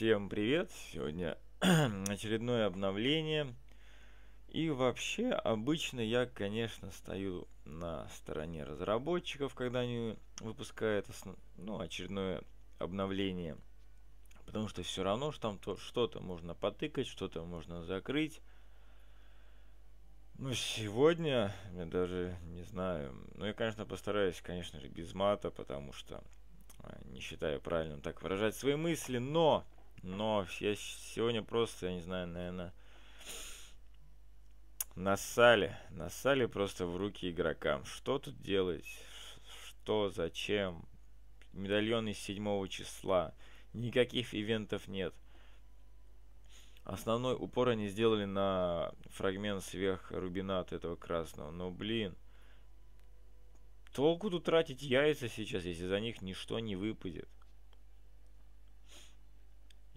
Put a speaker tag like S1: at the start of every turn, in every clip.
S1: Всем привет! Сегодня очередное обновление. И вообще, обычно я, конечно, стою на стороне разработчиков, когда они выпускают ну, очередное обновление. Потому что все равно, что там что-то можно потыкать, что-то можно закрыть. Ну, сегодня, я даже не знаю. Ну, я, конечно, постараюсь, конечно же, без мата, потому что а, не считаю правильным так выражать свои мысли, но но я сегодня просто, я не знаю, наверное, насали. Насали просто в руки игрокам. Что тут делать? Что, зачем? Медальон из 7 числа. Никаких ивентов нет. Основной упор они сделали на фрагмент сверх этого красного. Но, блин, толку тут тратить яйца сейчас, если за них ничто не выпадет.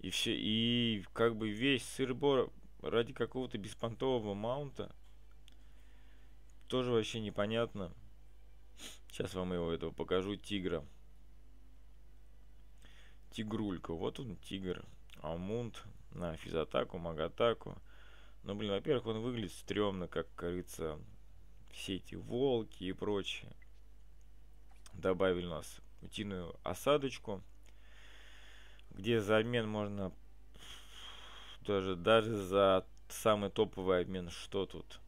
S1: И все, и как бы весь сырбор ради какого-то беспонтового маунта. Тоже вообще непонятно. Сейчас вам его этого покажу. Тигра. Тигрулька. Вот он, тигр. амунт на физатаку, магатаку. Ну, блин, во-первых, он выглядит стрёмно, как кажется, все эти волки и прочее. Добавили у нас утиную осадочку где замен можно даже, даже за самый топовый обмен, что тут?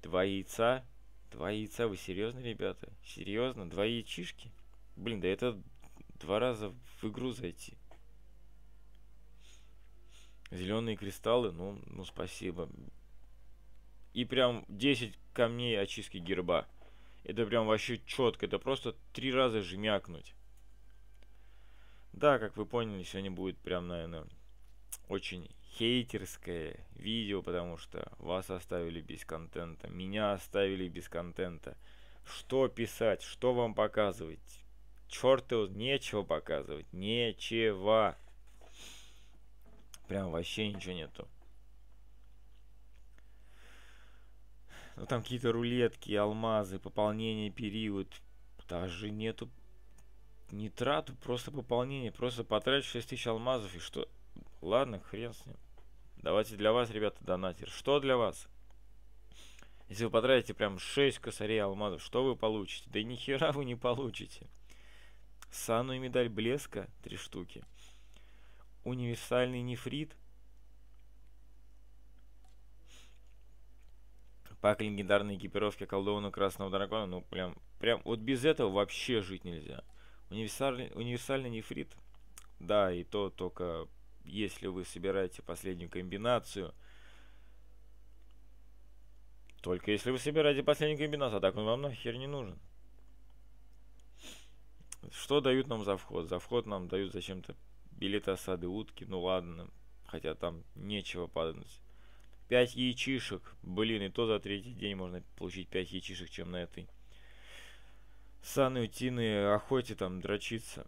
S1: Два яйца? Два яйца, вы серьезно, ребята? Серьезно? Два яичишки? Блин, да это два раза в игру зайти. Зеленые кристаллы, ну, ну спасибо. И прям 10 камней очистки герба. Это прям вообще четко, это просто три раза жмякнуть. Да, как вы поняли, сегодня будет прям, наверное, очень хейтерское видео, потому что вас оставили без контента, меня оставили без контента. Что писать, что вам показывать? Черт его, нечего показывать, нечего. Прям вообще ничего нету. Ну там какие-то рулетки, алмазы, пополнение период. Даже нету не трату, просто пополнение. Просто потрачу 6000 алмазов и что? Ладно, хрен с ним. Давайте для вас, ребята, донатер. Что для вас? Если вы потратите прям 6 косарей алмазов, что вы получите? Да ни хера вы не получите. Сану и медаль блеска, три штуки. Универсальный нефрит. Пак легендарной экипировки колдована красного дракона. Ну, прям, прям, вот без этого вообще жить нельзя. Универсальный, универсальный нефрит, да, и то только если вы собираете последнюю комбинацию. Только если вы собираете последнюю комбинацию, а так он вам нахер не нужен. Что дают нам за вход? За вход нам дают зачем-то билеты осады утки, ну ладно, хотя там нечего падать. 5 яичишек, блин, и то за третий день можно получить 5 яичишек, чем на этой Саны Тины охоте там дрочиться.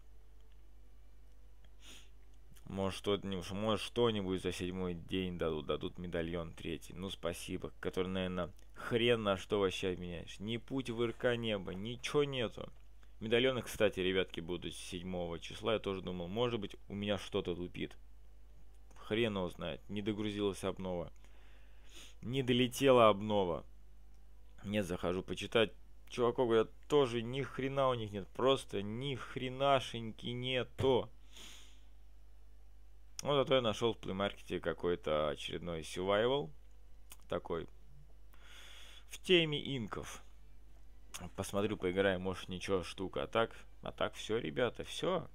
S1: Может что-нибудь, может что-нибудь за седьмой день дадут, дадут медальон третий. Ну спасибо, который, наверное, хрен на что вообще обменяешь. Ни путь в РК неба, ничего нету. Медальоны, кстати, ребятки, будут 7 числа. Я тоже думал, может быть, у меня что-то тупит. Хрен его знает. Не догрузилась обнова. Не долетела обнова. Нет, захожу почитать чуваков говорят, тоже ни хрена у них нет. Просто ни хренашеньки нету. Ну, зато я нашел в плеймаркете какой-то очередной survival. Такой. В теме инков. Посмотрю, поиграю, может, ничего, штука. А так, а так все, ребята, все.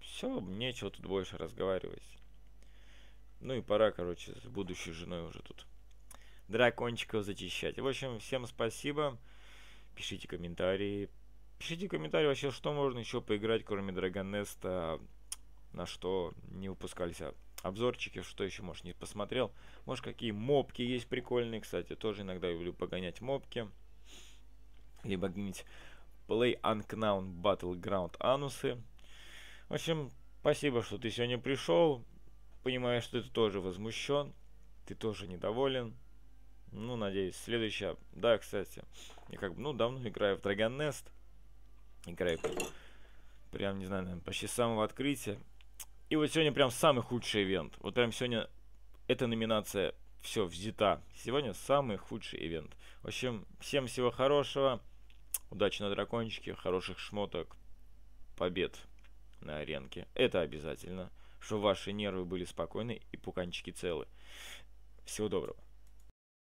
S1: Все, нечего тут больше разговаривать. Ну и пора, короче, с будущей женой уже тут дракончиков зачищать. В общем, всем спасибо пишите комментарии. Пишите комментарии вообще, что можно еще поиграть, кроме Драгонеста, на что не выпускались а, обзорчики, что еще, может, не посмотрел. Может, какие мобки есть прикольные, кстати, тоже иногда люблю погонять мобки. Либо гнить Play Unknown Battleground анусы. В общем, спасибо, что ты сегодня пришел. Понимаю, что ты тоже возмущен, ты тоже недоволен. Ну, надеюсь. Следующая. Да, кстати. Я как бы, ну, давно играю в Dragon Nest. Играю прям, не знаю, наверное, почти с самого открытия. И вот сегодня прям самый худший ивент. Вот прям сегодня эта номинация все взята. Сегодня самый худший ивент. В общем, всем всего хорошего. Удачи на дракончике, хороших шмоток, побед на аренке. Это обязательно. Чтобы ваши нервы были спокойны и пуканчики целы. Всего доброго.